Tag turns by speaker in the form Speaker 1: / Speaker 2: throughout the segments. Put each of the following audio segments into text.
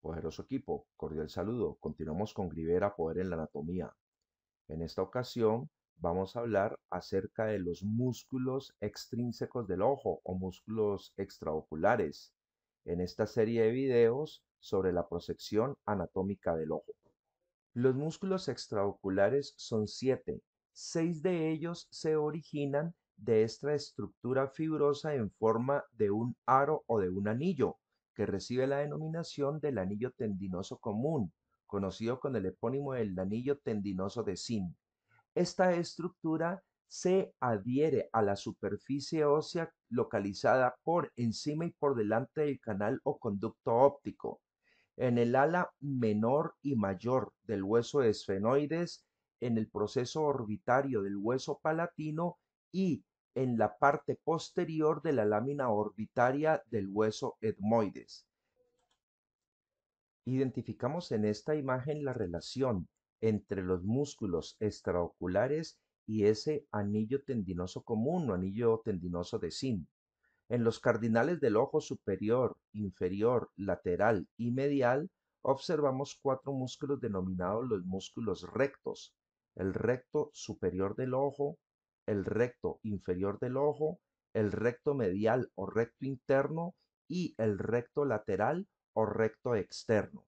Speaker 1: Poderoso equipo, cordial saludo. Continuamos con Grivera, Poder en la Anatomía. En esta ocasión vamos a hablar acerca de los músculos extrínsecos del ojo o músculos extraoculares en esta serie de videos sobre la prosección anatómica del ojo. Los músculos extraoculares son siete. Seis de ellos se originan de esta estructura fibrosa en forma de un aro o de un anillo que recibe la denominación del anillo tendinoso común, conocido con el epónimo del anillo tendinoso de zinc. Esta estructura se adhiere a la superficie ósea localizada por encima y por delante del canal o conducto óptico. En el ala menor y mayor del hueso esfenoides, en el proceso orbitario del hueso palatino y en la parte posterior de la lámina orbitaria del hueso etmoides. Identificamos en esta imagen la relación entre los músculos extraoculares y ese anillo tendinoso común o anillo tendinoso de zinc. En los cardinales del ojo superior, inferior, lateral y medial observamos cuatro músculos denominados los músculos rectos, el recto superior del ojo, el recto inferior del ojo, el recto medial o recto interno y el recto lateral o recto externo.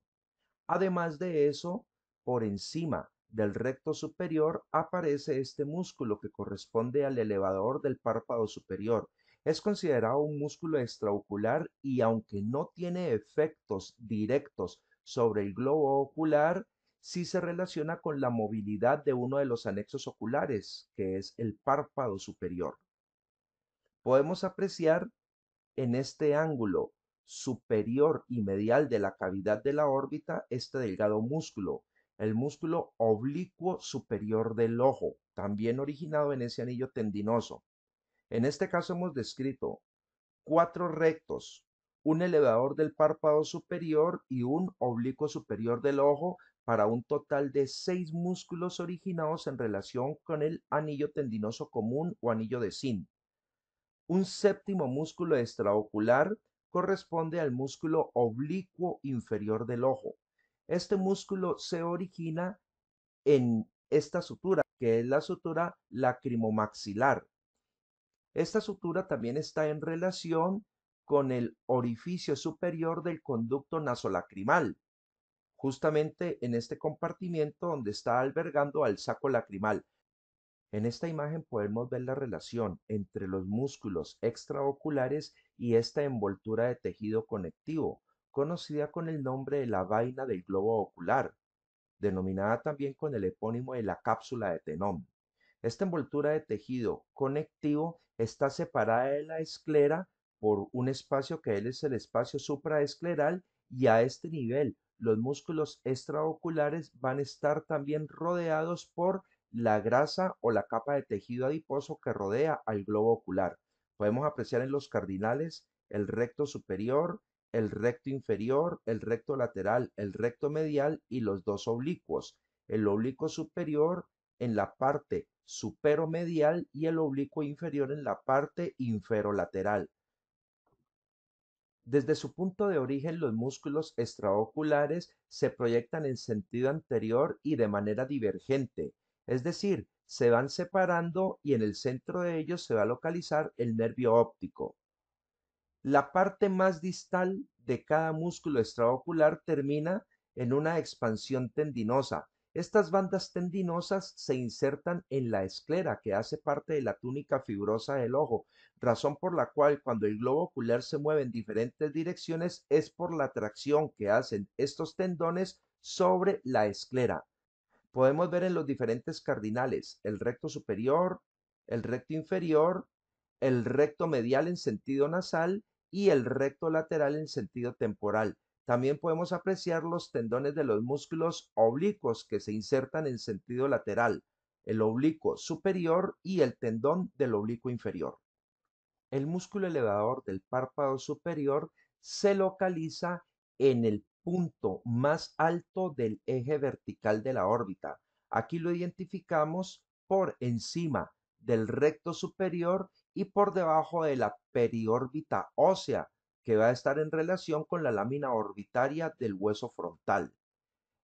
Speaker 1: Además de eso, por encima del recto superior aparece este músculo que corresponde al elevador del párpado superior. Es considerado un músculo extraocular y aunque no tiene efectos directos sobre el globo ocular, si se relaciona con la movilidad de uno de los anexos oculares, que es el párpado superior. Podemos apreciar en este ángulo superior y medial de la cavidad de la órbita este delgado músculo, el músculo oblicuo superior del ojo, también originado en ese anillo tendinoso. En este caso hemos descrito cuatro rectos, un elevador del párpado superior y un oblicuo superior del ojo para un total de seis músculos originados en relación con el anillo tendinoso común o anillo de Zinn. Un séptimo músculo extraocular corresponde al músculo oblicuo inferior del ojo. Este músculo se origina en esta sutura, que es la sutura lacrimomaxilar. Esta sutura también está en relación con el orificio superior del conducto nasolacrimal justamente en este compartimiento donde está albergando al saco lacrimal. En esta imagen podemos ver la relación entre los músculos extraoculares y esta envoltura de tejido conectivo, conocida con el nombre de la vaina del globo ocular, denominada también con el epónimo de la cápsula de tenón. Esta envoltura de tejido conectivo está separada de la esclera por un espacio que él es el espacio supraescleral y a este nivel los músculos extraoculares van a estar también rodeados por la grasa o la capa de tejido adiposo que rodea al globo ocular. Podemos apreciar en los cardinales el recto superior, el recto inferior, el recto lateral, el recto medial y los dos oblicuos. El oblicuo superior en la parte superomedial y el oblicuo inferior en la parte inferolateral. Desde su punto de origen, los músculos extraoculares se proyectan en sentido anterior y de manera divergente, es decir, se van separando y en el centro de ellos se va a localizar el nervio óptico. La parte más distal de cada músculo extraocular termina en una expansión tendinosa, estas bandas tendinosas se insertan en la esclera que hace parte de la túnica fibrosa del ojo, razón por la cual cuando el globo ocular se mueve en diferentes direcciones es por la tracción que hacen estos tendones sobre la esclera. Podemos ver en los diferentes cardinales el recto superior, el recto inferior, el recto medial en sentido nasal y el recto lateral en sentido temporal. También podemos apreciar los tendones de los músculos oblicuos que se insertan en sentido lateral, el oblicuo superior y el tendón del oblicuo inferior. El músculo elevador del párpado superior se localiza en el punto más alto del eje vertical de la órbita. Aquí lo identificamos por encima del recto superior y por debajo de la periórbita ósea, que va a estar en relación con la lámina orbitaria del hueso frontal.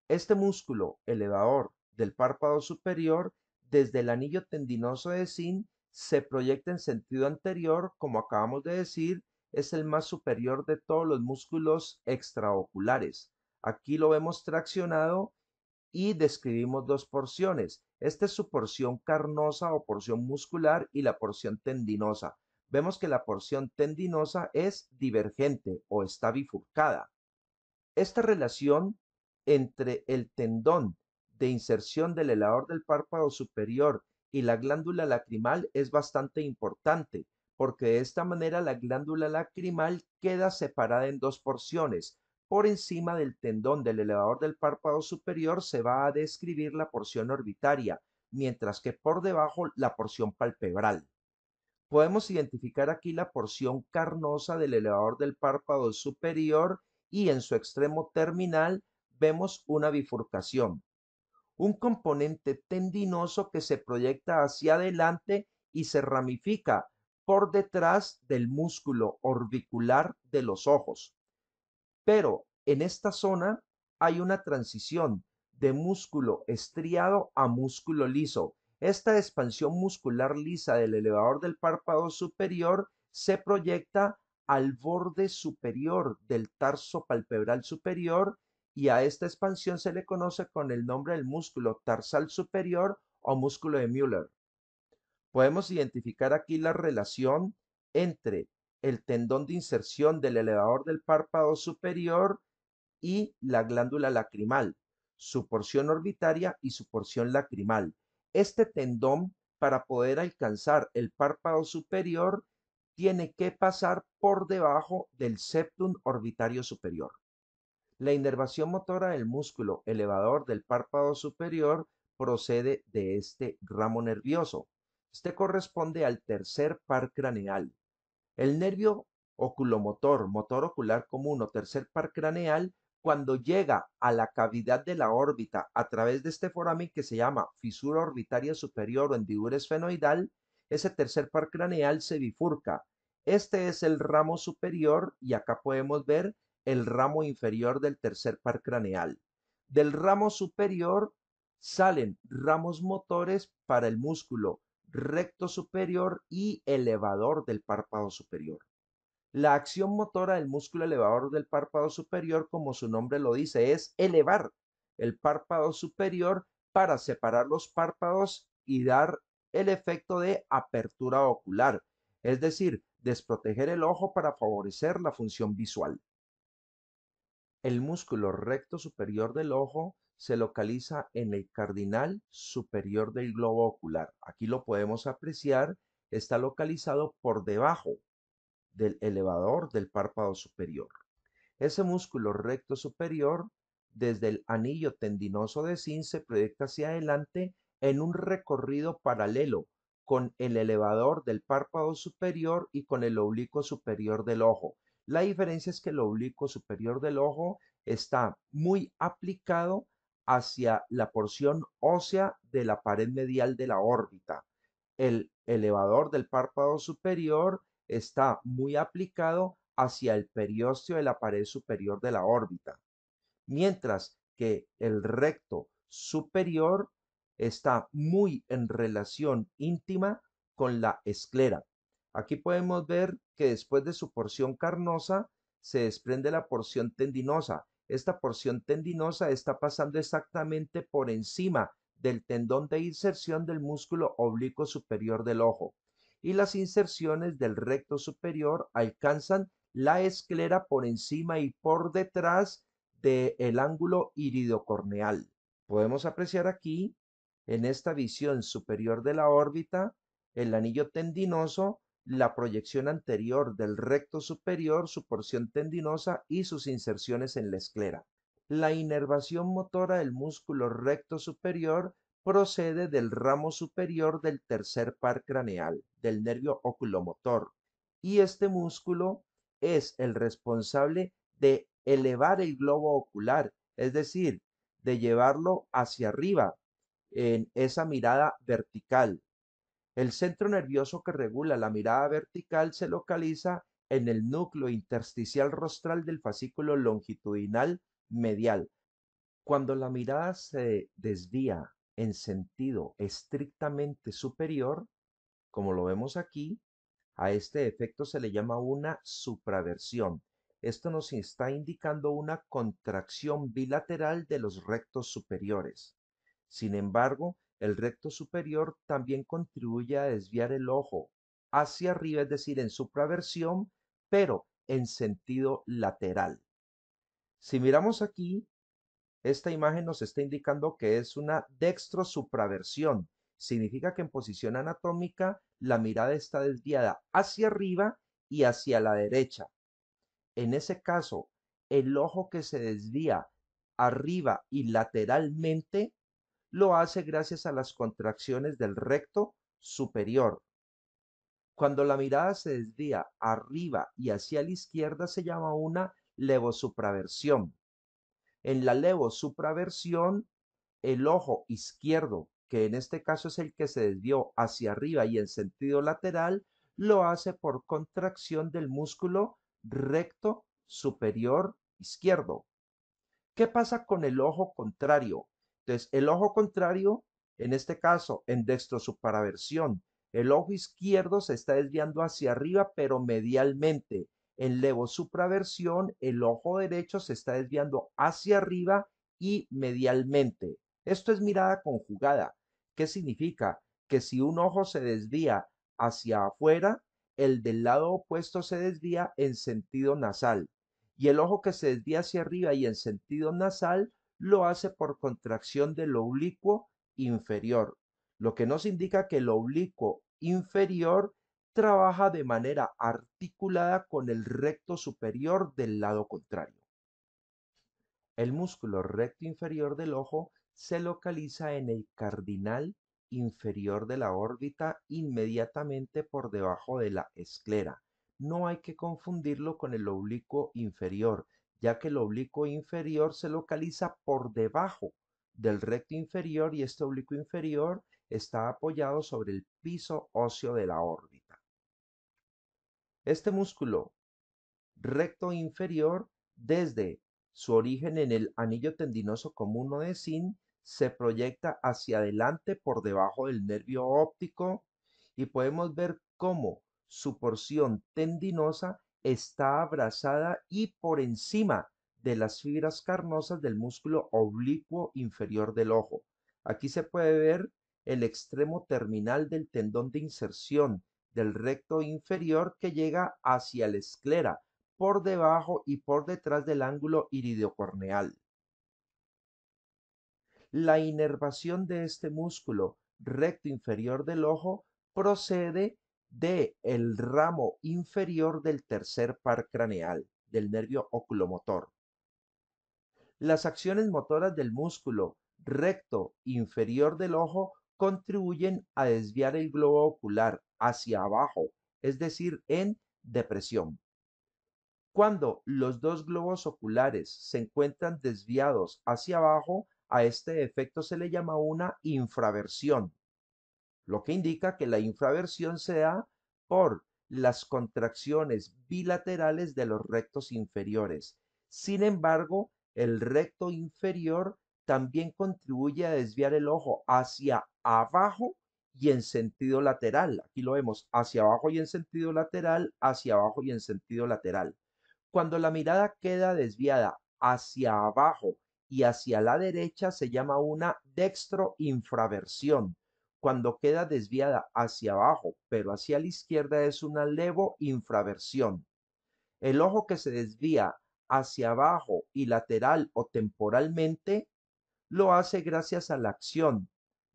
Speaker 1: Este músculo elevador del párpado superior desde el anillo tendinoso de Zinn, se proyecta en sentido anterior, como acabamos de decir, es el más superior de todos los músculos extraoculares. Aquí lo vemos traccionado y describimos dos porciones. Esta es su porción carnosa o porción muscular y la porción tendinosa vemos que la porción tendinosa es divergente o está bifurcada. Esta relación entre el tendón de inserción del elevador del párpado superior y la glándula lacrimal es bastante importante, porque de esta manera la glándula lacrimal queda separada en dos porciones. Por encima del tendón del elevador del párpado superior se va a describir la porción orbitaria, mientras que por debajo la porción palpebral. Podemos identificar aquí la porción carnosa del elevador del párpado superior y en su extremo terminal vemos una bifurcación, un componente tendinoso que se proyecta hacia adelante y se ramifica por detrás del músculo orbicular de los ojos. Pero en esta zona hay una transición de músculo estriado a músculo liso, esta expansión muscular lisa del elevador del párpado superior se proyecta al borde superior del tarso palpebral superior y a esta expansión se le conoce con el nombre del músculo tarsal superior o músculo de Müller. Podemos identificar aquí la relación entre el tendón de inserción del elevador del párpado superior y la glándula lacrimal, su porción orbitaria y su porción lacrimal. Este tendón, para poder alcanzar el párpado superior, tiene que pasar por debajo del septum orbitario superior. La inervación motora del músculo elevador del párpado superior procede de este ramo nervioso. Este corresponde al tercer par craneal. El nervio oculomotor, motor ocular común o tercer par craneal cuando llega a la cavidad de la órbita a través de este foramen que se llama fisura orbitaria superior o hendidura esfenoidal, ese tercer par craneal se bifurca. Este es el ramo superior y acá podemos ver el ramo inferior del tercer par craneal. Del ramo superior salen ramos motores para el músculo recto superior y elevador del párpado superior. La acción motora del músculo elevador del párpado superior, como su nombre lo dice, es elevar el párpado superior para separar los párpados y dar el efecto de apertura ocular, es decir, desproteger el ojo para favorecer la función visual. El músculo recto superior del ojo se localiza en el cardinal superior del globo ocular. Aquí lo podemos apreciar, está localizado por debajo del elevador del párpado superior. Ese músculo recto superior, desde el anillo tendinoso de zinc, se proyecta hacia adelante en un recorrido paralelo con el elevador del párpado superior y con el oblicuo superior del ojo. La diferencia es que el oblicuo superior del ojo está muy aplicado hacia la porción ósea de la pared medial de la órbita. El elevador del párpado superior está muy aplicado hacia el periósteo de la pared superior de la órbita, mientras que el recto superior está muy en relación íntima con la esclera. Aquí podemos ver que después de su porción carnosa se desprende la porción tendinosa. Esta porción tendinosa está pasando exactamente por encima del tendón de inserción del músculo oblicuo superior del ojo y las inserciones del recto superior alcanzan la esclera por encima y por detrás del ángulo iridocorneal. Podemos apreciar aquí, en esta visión superior de la órbita, el anillo tendinoso, la proyección anterior del recto superior, su porción tendinosa y sus inserciones en la esclera. La inervación motora del músculo recto superior procede del ramo superior del tercer par craneal del nervio oculomotor y este músculo es el responsable de elevar el globo ocular, es decir, de llevarlo hacia arriba en esa mirada vertical. El centro nervioso que regula la mirada vertical se localiza en el núcleo intersticial rostral del fascículo longitudinal medial. Cuando la mirada se desvía en sentido estrictamente superior, como lo vemos aquí, a este efecto se le llama una supraversión. Esto nos está indicando una contracción bilateral de los rectos superiores. Sin embargo, el recto superior también contribuye a desviar el ojo hacia arriba, es decir, en supraversión, pero en sentido lateral. Si miramos aquí, esta imagen nos está indicando que es una dextrosupraversión. Significa que en posición anatómica la mirada está desviada hacia arriba y hacia la derecha. En ese caso, el ojo que se desvía arriba y lateralmente lo hace gracias a las contracciones del recto superior. Cuando la mirada se desvía arriba y hacia la izquierda se llama una levosupraversión. En la levo supraversión, el ojo izquierdo, que en este caso es el que se desvió hacia arriba y en sentido lateral, lo hace por contracción del músculo recto superior izquierdo. ¿Qué pasa con el ojo contrario? Entonces, el ojo contrario, en este caso, en supraversión el ojo izquierdo se está desviando hacia arriba, pero medialmente. En supraversión, el ojo derecho se está desviando hacia arriba y medialmente. Esto es mirada conjugada. ¿Qué significa? Que si un ojo se desvía hacia afuera, el del lado opuesto se desvía en sentido nasal. Y el ojo que se desvía hacia arriba y en sentido nasal lo hace por contracción del oblicuo inferior, lo que nos indica que el oblicuo inferior trabaja de manera articulada con el recto superior del lado contrario. El músculo recto inferior del ojo se localiza en el cardinal inferior de la órbita inmediatamente por debajo de la esclera. No hay que confundirlo con el oblicuo inferior, ya que el oblicuo inferior se localiza por debajo del recto inferior y este oblicuo inferior está apoyado sobre el piso óseo de la órbita. Este músculo recto inferior desde su origen en el anillo tendinoso común de SIN se proyecta hacia adelante por debajo del nervio óptico y podemos ver cómo su porción tendinosa está abrazada y por encima de las fibras carnosas del músculo oblicuo inferior del ojo. Aquí se puede ver el extremo terminal del tendón de inserción del recto inferior que llega hacia la esclera, por debajo y por detrás del ángulo iridocorneal. La inervación de este músculo recto inferior del ojo procede de el ramo inferior del tercer par craneal del nervio oculomotor. Las acciones motoras del músculo recto inferior del ojo contribuyen a desviar el globo ocular hacia abajo, es decir, en depresión. Cuando los dos globos oculares se encuentran desviados hacia abajo, a este efecto se le llama una infraversión, lo que indica que la infraversión se da por las contracciones bilaterales de los rectos inferiores. Sin embargo, el recto inferior también contribuye a desviar el ojo hacia abajo y en sentido lateral. Aquí lo vemos hacia abajo y en sentido lateral, hacia abajo y en sentido lateral. Cuando la mirada queda desviada hacia abajo y hacia la derecha se llama una dextroinfraversión. Cuando queda desviada hacia abajo, pero hacia la izquierda es una levoinfraversión. El ojo que se desvía hacia abajo y lateral o temporalmente lo hace gracias a la acción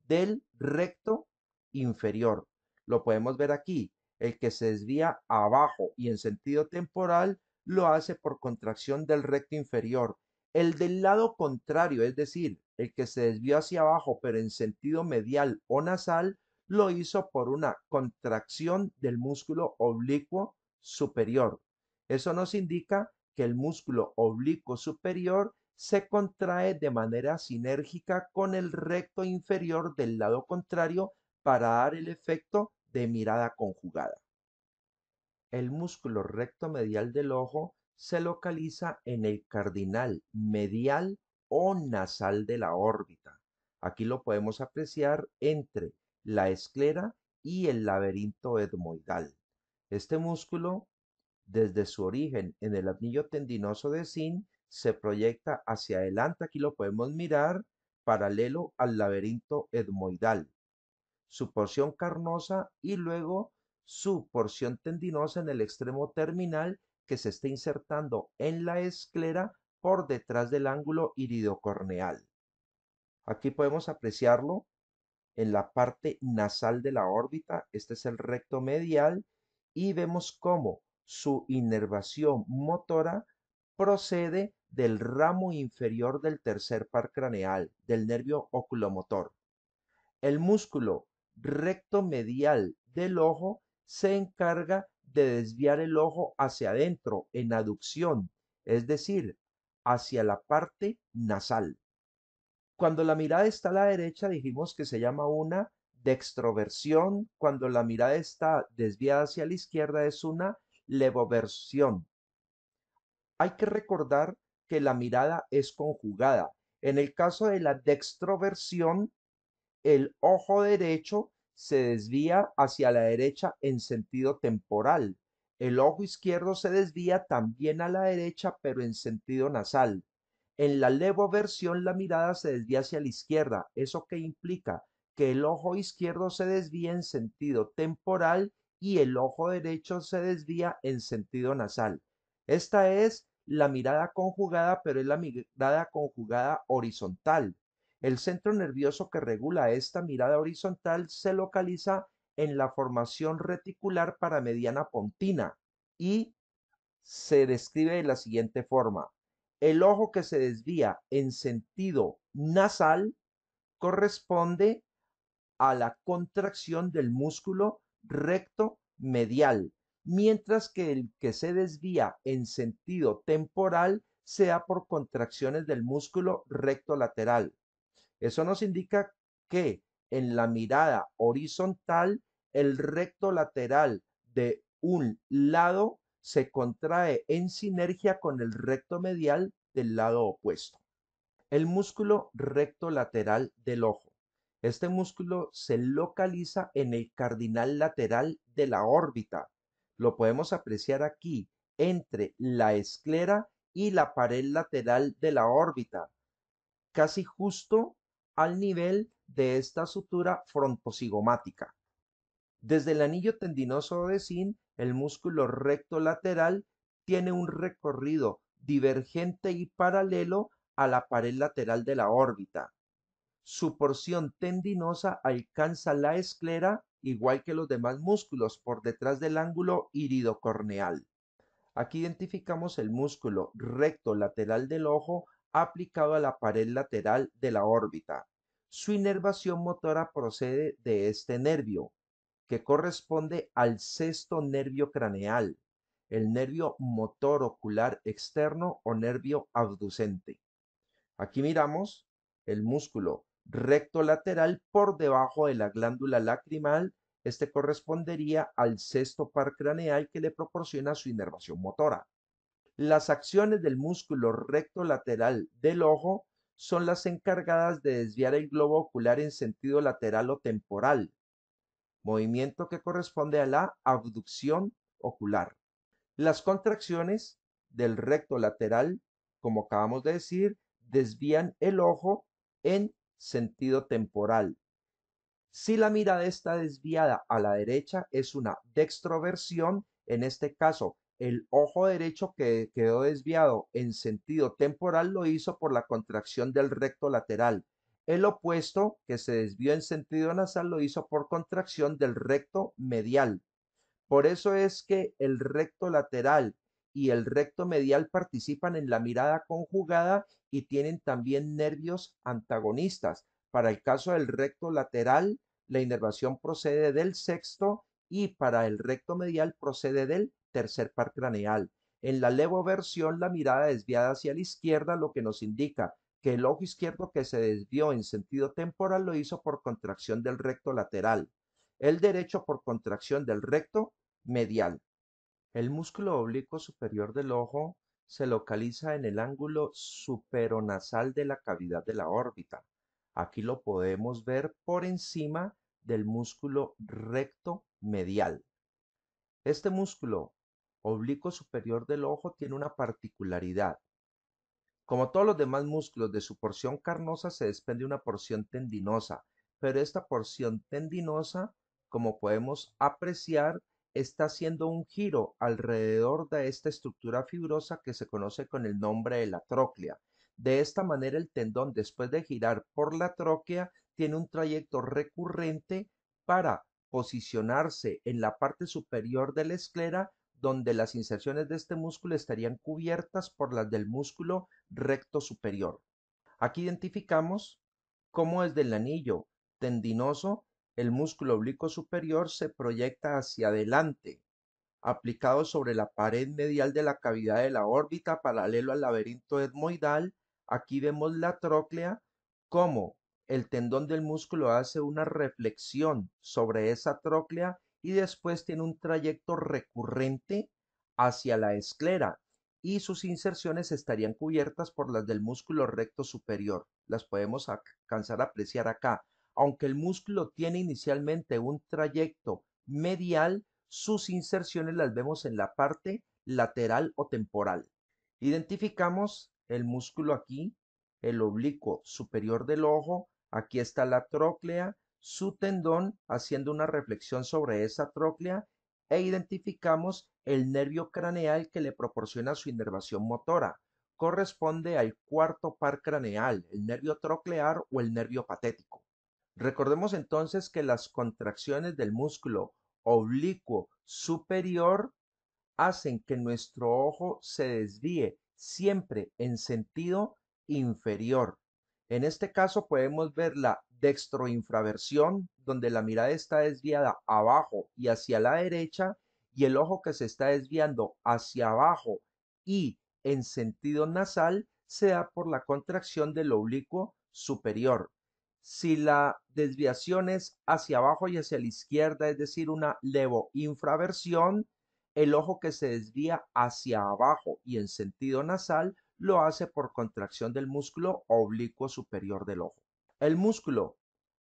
Speaker 1: del recto inferior. Lo podemos ver aquí. El que se desvía abajo y en sentido temporal lo hace por contracción del recto inferior. El del lado contrario, es decir, el que se desvió hacia abajo pero en sentido medial o nasal, lo hizo por una contracción del músculo oblicuo superior. Eso nos indica que el músculo oblicuo superior se contrae de manera sinérgica con el recto inferior del lado contrario para dar el efecto de mirada conjugada. El músculo recto medial del ojo se localiza en el cardinal medial o nasal de la órbita. Aquí lo podemos apreciar entre la esclera y el laberinto etmoidal. Este músculo, desde su origen en el anillo tendinoso de Zinc, se proyecta hacia adelante, aquí lo podemos mirar, paralelo al laberinto etmoidal su porción carnosa y luego su porción tendinosa en el extremo terminal que se está insertando en la esclera por detrás del ángulo iridocorneal. Aquí podemos apreciarlo en la parte nasal de la órbita, este es el recto medial, y vemos cómo su inervación motora procede del ramo inferior del tercer par craneal, del nervio oculomotor. El músculo recto medial del ojo se encarga de desviar el ojo hacia adentro en aducción, es decir, hacia la parte nasal. Cuando la mirada está a la derecha dijimos que se llama una dextroversión, cuando la mirada está desviada hacia la izquierda es una levoversión. Hay que recordar que la mirada es conjugada. En el caso de la dextroversión, el ojo derecho se desvía hacia la derecha en sentido temporal. El ojo izquierdo se desvía también a la derecha, pero en sentido nasal. En la levoversión la mirada se desvía hacia la izquierda. ¿Eso que implica? Que el ojo izquierdo se desvía en sentido temporal y el ojo derecho se desvía en sentido nasal. Esta es la mirada conjugada, pero es la mirada conjugada horizontal. El centro nervioso que regula esta mirada horizontal se localiza en la formación reticular paramediana pontina y se describe de la siguiente forma. El ojo que se desvía en sentido nasal corresponde a la contracción del músculo recto medial, mientras que el que se desvía en sentido temporal sea por contracciones del músculo recto lateral. Eso nos indica que en la mirada horizontal, el recto lateral de un lado se contrae en sinergia con el recto medial del lado opuesto. El músculo recto lateral del ojo. Este músculo se localiza en el cardinal lateral de la órbita. Lo podemos apreciar aquí, entre la esclera y la pared lateral de la órbita, casi justo al nivel de esta sutura frontosigomática. Desde el anillo tendinoso de zinn el músculo recto lateral tiene un recorrido divergente y paralelo a la pared lateral de la órbita. Su porción tendinosa alcanza la esclera igual que los demás músculos por detrás del ángulo iridocorneal. Aquí identificamos el músculo recto lateral del ojo aplicado a la pared lateral de la órbita. Su inervación motora procede de este nervio, que corresponde al sexto nervio craneal, el nervio motor ocular externo o nervio abducente. Aquí miramos el músculo recto lateral por debajo de la glándula lacrimal. Este correspondería al sexto par craneal que le proporciona su inervación motora. Las acciones del músculo recto lateral del ojo son las encargadas de desviar el globo ocular en sentido lateral o temporal, movimiento que corresponde a la abducción ocular. Las contracciones del recto lateral, como acabamos de decir, desvían el ojo en sentido temporal. Si la mirada está desviada a la derecha, es una dextroversión, en este caso el ojo derecho que quedó desviado en sentido temporal lo hizo por la contracción del recto lateral. El opuesto, que se desvió en sentido nasal, lo hizo por contracción del recto medial. Por eso es que el recto lateral y el recto medial participan en la mirada conjugada y tienen también nervios antagonistas. Para el caso del recto lateral, la inervación procede del sexto y para el recto medial procede del tercer par craneal. En la levoversión, la mirada desviada hacia la izquierda, lo que nos indica que el ojo izquierdo que se desvió en sentido temporal lo hizo por contracción del recto lateral, el derecho por contracción del recto medial. El músculo oblicuo superior del ojo se localiza en el ángulo superonasal de la cavidad de la órbita. Aquí lo podemos ver por encima del músculo recto medial. Este músculo oblicuo superior del ojo tiene una particularidad. Como todos los demás músculos de su porción carnosa se desprende una porción tendinosa, pero esta porción tendinosa, como podemos apreciar, está haciendo un giro alrededor de esta estructura fibrosa que se conoce con el nombre de la tróclea. De esta manera el tendón, después de girar por la tróquea, tiene un trayecto recurrente para posicionarse en la parte superior de la esclera donde las inserciones de este músculo estarían cubiertas por las del músculo recto superior. Aquí identificamos cómo desde el anillo tendinoso el músculo oblicuo superior se proyecta hacia adelante, aplicado sobre la pared medial de la cavidad de la órbita paralelo al laberinto etmoidal. Aquí vemos la tróclea, cómo el tendón del músculo hace una reflexión sobre esa tróclea y después tiene un trayecto recurrente hacia la esclera y sus inserciones estarían cubiertas por las del músculo recto superior. Las podemos alcanzar a apreciar acá. Aunque el músculo tiene inicialmente un trayecto medial, sus inserciones las vemos en la parte lateral o temporal. Identificamos el músculo aquí, el oblicuo superior del ojo, aquí está la tróclea, su tendón haciendo una reflexión sobre esa troclea e identificamos el nervio craneal que le proporciona su inervación motora. Corresponde al cuarto par craneal, el nervio troclear o el nervio patético. Recordemos entonces que las contracciones del músculo oblicuo superior hacen que nuestro ojo se desvíe siempre en sentido inferior en este caso podemos ver la dextroinfraversión, donde la mirada está desviada abajo y hacia la derecha y el ojo que se está desviando hacia abajo y en sentido nasal se da por la contracción del oblicuo superior. Si la desviación es hacia abajo y hacia la izquierda, es decir, una levoinfraversión, el ojo que se desvía hacia abajo y en sentido nasal lo hace por contracción del músculo oblicuo superior del ojo. El músculo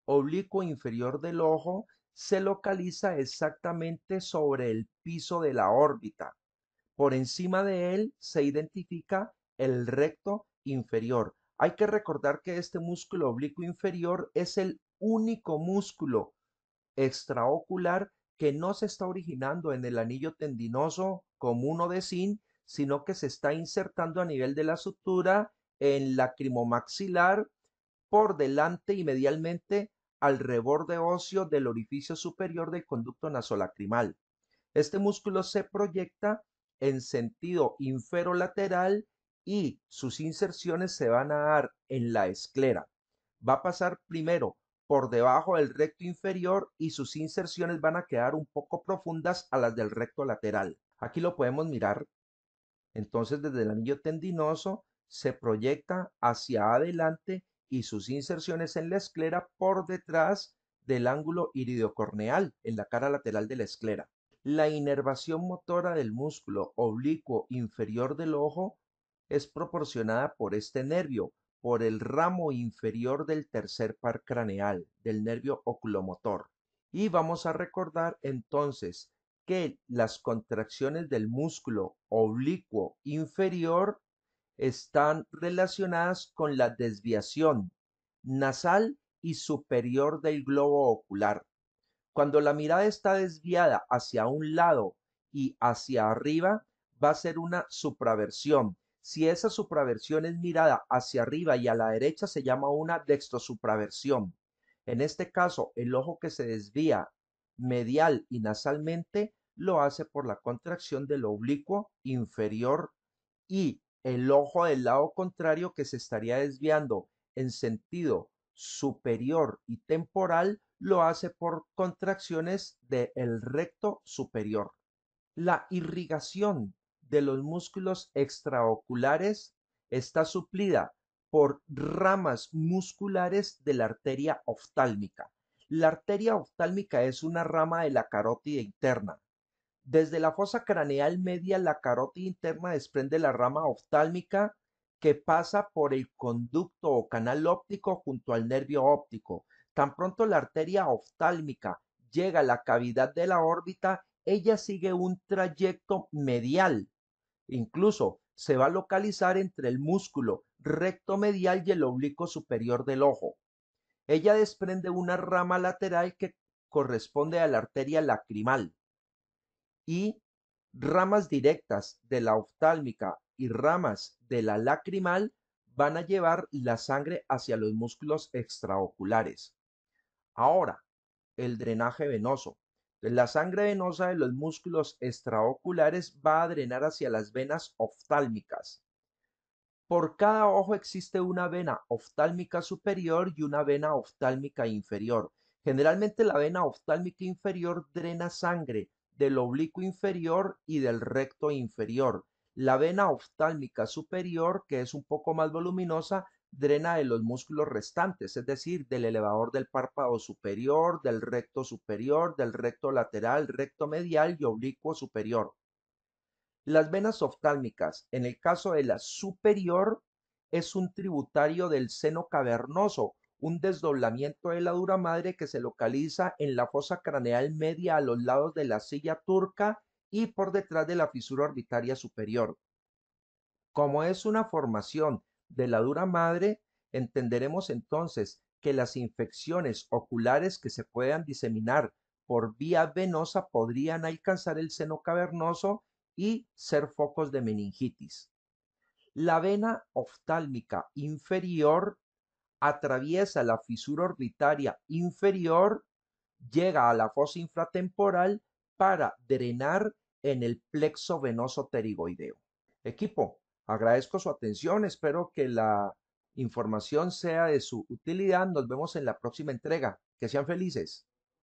Speaker 1: oblicuo inferior del ojo se localiza exactamente sobre el piso de la órbita. Por encima de él se identifica el recto inferior. Hay que recordar que este músculo oblicuo inferior es el único músculo extraocular que no se está originando en el anillo tendinoso común o de zinc, sino que se está insertando a nivel de la sutura en lacrimomaxilar por delante y medialmente al reborde óseo del orificio superior del conducto nasolacrimal. Este músculo se proyecta en sentido inferolateral y sus inserciones se van a dar en la esclera. Va a pasar primero por debajo del recto inferior y sus inserciones van a quedar un poco profundas a las del recto lateral. Aquí lo podemos mirar entonces, desde el anillo tendinoso se proyecta hacia adelante y sus inserciones en la esclera por detrás del ángulo iridocorneal, en la cara lateral de la esclera. La inervación motora del músculo oblicuo inferior del ojo es proporcionada por este nervio, por el ramo inferior del tercer par craneal, del nervio oculomotor. Y vamos a recordar entonces las contracciones del músculo oblicuo inferior están relacionadas con la desviación nasal y superior del globo ocular. Cuando la mirada está desviada hacia un lado y hacia arriba, va a ser una supraversión. Si esa supraversión es mirada hacia arriba y a la derecha, se llama una dextrosupraversión. En este caso, el ojo que se desvía medial y nasalmente lo hace por la contracción del oblicuo inferior y el ojo del lado contrario que se estaría desviando en sentido superior y temporal lo hace por contracciones del recto superior. La irrigación de los músculos extraoculares está suplida por ramas musculares de la arteria oftálmica. La arteria oftálmica es una rama de la carótida interna. Desde la fosa craneal media, la carótida interna desprende la rama oftálmica que pasa por el conducto o canal óptico junto al nervio óptico. Tan pronto la arteria oftálmica llega a la cavidad de la órbita, ella sigue un trayecto medial. Incluso se va a localizar entre el músculo recto medial y el oblicuo superior del ojo. Ella desprende una rama lateral que corresponde a la arteria lacrimal y ramas directas de la oftálmica y ramas de la lacrimal van a llevar la sangre hacia los músculos extraoculares. Ahora, el drenaje venoso. La sangre venosa de los músculos extraoculares va a drenar hacia las venas oftálmicas. Por cada ojo existe una vena oftálmica superior y una vena oftálmica inferior. Generalmente la vena oftálmica inferior drena sangre del oblicuo inferior y del recto inferior. La vena oftálmica superior, que es un poco más voluminosa, drena de los músculos restantes, es decir, del elevador del párpado superior, del recto superior, del recto lateral, recto medial y oblicuo superior. Las venas oftálmicas, en el caso de la superior, es un tributario del seno cavernoso, un desdoblamiento de la dura madre que se localiza en la fosa craneal media a los lados de la silla turca y por detrás de la fisura orbitaria superior. Como es una formación de la dura madre, entenderemos entonces que las infecciones oculares que se puedan diseminar por vía venosa podrían alcanzar el seno cavernoso y ser focos de meningitis. La vena oftálmica inferior atraviesa la fisura orbitaria inferior, llega a la fosa infratemporal para drenar en el plexo venoso pterigoideo. Equipo, agradezco su atención, espero que la información sea de su utilidad, nos vemos en la próxima entrega, que sean felices.